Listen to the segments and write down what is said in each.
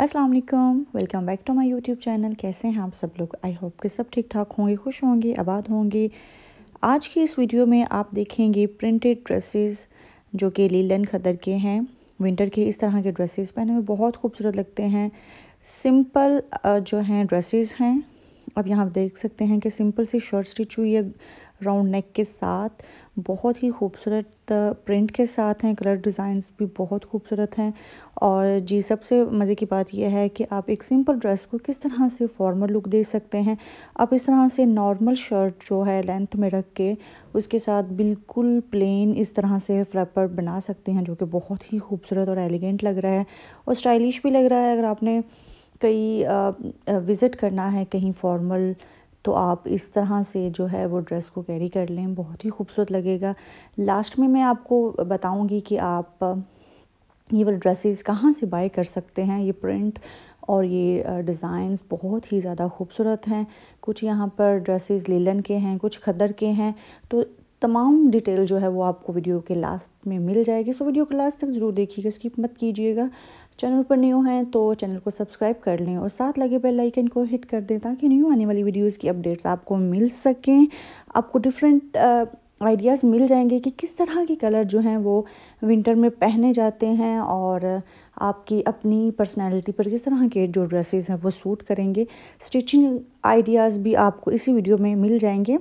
Aslam welcome back to my YouTube channel कैसे हैं आप सब लोग आई होप के सब ठीक ठाक होंगे खुश होंगे आबाद होंगे आज की इस वीडियो में आप देखेंगे प्रिंटेड ड्रेसेस जो कि लीलन खदर के हैं विंटर के इस तरह के ड्रेसेस पहने हुए बहुत खूबसूरत लगते हैं सिंपल जो हैं ड्रेसेस हैं अब यहाँ देख सकते हैं कि सिंपल सी शर्ट स्टिच हुई है राउंड नेक के साथ बहुत ही खूबसूरत प्रिंट के साथ हैं कलर डिज़ाइंस भी बहुत खूबसूरत हैं और जी सबसे मज़े की बात यह है कि आप एक सिंपल ड्रेस को किस तरह से फॉर्मल लुक दे सकते हैं आप इस तरह से नॉर्मल शर्ट जो है लेंथ में रख के उसके साथ बिल्कुल प्लेन इस तरह से फ्लैपर बना सकते हैं जो कि बहुत ही खूबसूरत और एलिगेंट लग रहा है और स्टाइलिश भी लग रहा है अगर आपने कई विज़िट करना है कहीं फॉर्मल तो आप इस तरह से जो है वो ड्रेस को कैरी कर लें बहुत ही खूबसूरत लगेगा लास्ट में मैं आपको बताऊँगी कि आप ये वाले ड्रेसेस कहाँ से बाय कर सकते हैं ये प्रिंट और ये डिज़ाइंस बहुत ही ज़्यादा खूबसूरत हैं कुछ यहाँ पर ड्रेसेस लीलन के हैं कुछ खदर के हैं तो तमाम डिटेल जो है वो आपको वीडियो के लास्ट में मिल जाएगी सो वीडियो के लास्ट तक ज़रूर देखिएगा स्किप मत कीजिएगा चैनल पर न्यू हैं तो चैनल को सब्सक्राइब कर लें और साथ लगे बेल आइकन को हिट कर दें ताकि न्यू आने वाली वीडियोस की अपडेट्स आपको मिल सकें आपको डिफरेंट आइडियाज़ मिल जाएंगे कि किस तरह के कलर जो हैं वो विंटर में पहने जाते हैं और आपकी अपनी पर्सनालिटी पर किस तरह के जो ड्रेसेस हैं वो सूट करेंगे स्टिचिंग आइडियाज़ भी आपको इसी वीडियो में मिल जाएंगे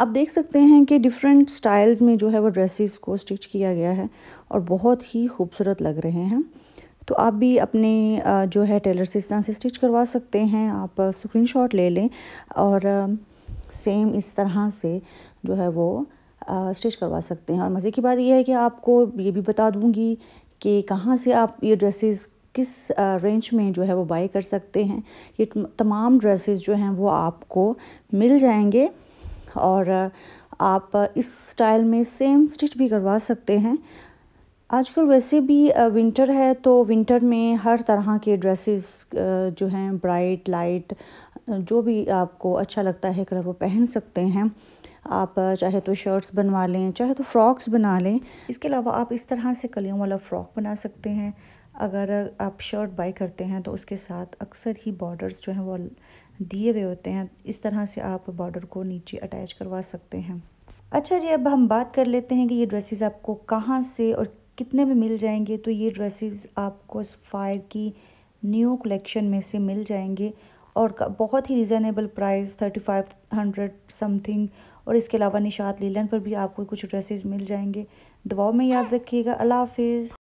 आप देख सकते हैं कि डिफरेंट स्टाइल्स में जो है वो ड्रेसेस को स्टिच किया गया है और बहुत ही खूबसूरत लग रहे हैं तो आप भी अपने जो है टेलर से इस तरह से स्टिच करवा सकते हैं आप स्क्रीनशॉट ले लें और सेम इस तरह से जो है वो स्टिच करवा सकते हैं और मज़े की बात यह है कि आपको ये भी बता दूँगी कि कहाँ से आप ये ड्रेसेस किस रेंज में जो है वो बाई कर सकते हैं ये तमाम ड्रेसेस जो हैं वो आपको मिल जाएंगे और आप इस स्टाइल में सेम स्टिच भी करवा सकते हैं आजकल वैसे भी विंटर है तो विंटर में हर तरह के ड्रेसेस जो हैं ब्राइट लाइट जो भी आपको अच्छा लगता है कलर वो पहन सकते हैं आप चाहे तो शर्ट्स बनवा लें चाहे तो फ्रॉक्स बना लें इसके अलावा आप इस तरह से कलियों वाला फ़्रॉक बना सकते हैं अगर आप शर्ट बाई करते हैं तो उसके साथ अक्सर ही बॉर्डर्स जो हैं वो दिए हुए होते हैं इस तरह से आप बॉर्डर को नीचे अटैच करवा सकते हैं अच्छा जी अब हम बात कर लेते हैं कि ये ड्रेसेस आपको कहाँ से और कितने में मिल जाएंगे तो ये ड्रेसेस आपको फायर की न्यू कलेक्शन में से मिल जाएंगे और बहुत ही reasonable price thirty five hundred something और इसके अलावा निशात लीलन पर भी आपको कुछ ड्रेसेस मिल जाएंगे दबाव में याद रखिएगा अल्लाह हाफिज़